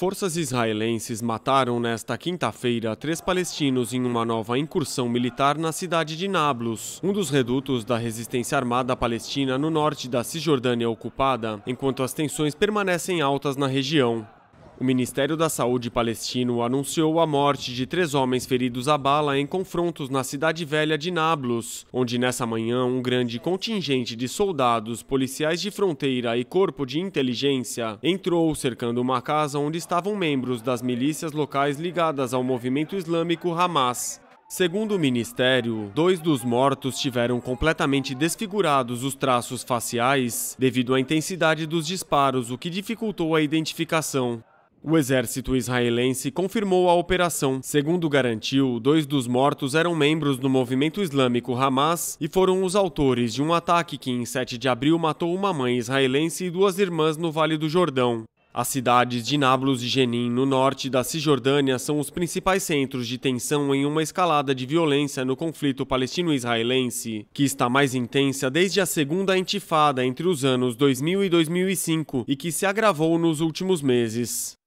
Forças israelenses mataram nesta quinta-feira três palestinos em uma nova incursão militar na cidade de Nablus, um dos redutos da resistência armada palestina no norte da Cisjordânia ocupada, enquanto as tensões permanecem altas na região. O Ministério da Saúde palestino anunciou a morte de três homens feridos a bala em confrontos na cidade velha de Nablus, onde nessa manhã um grande contingente de soldados, policiais de fronteira e corpo de inteligência entrou cercando uma casa onde estavam membros das milícias locais ligadas ao movimento islâmico Hamas. Segundo o ministério, dois dos mortos tiveram completamente desfigurados os traços faciais devido à intensidade dos disparos, o que dificultou a identificação. O exército israelense confirmou a operação. Segundo garantiu, dois dos mortos eram membros do movimento islâmico Hamas e foram os autores de um ataque que, em 7 de abril, matou uma mãe israelense e duas irmãs no Vale do Jordão. As cidades de Nablus e Jenin, no norte da Cisjordânia, são os principais centros de tensão em uma escalada de violência no conflito palestino-israelense, que está mais intensa desde a segunda intifada entre os anos 2000 e 2005 e que se agravou nos últimos meses.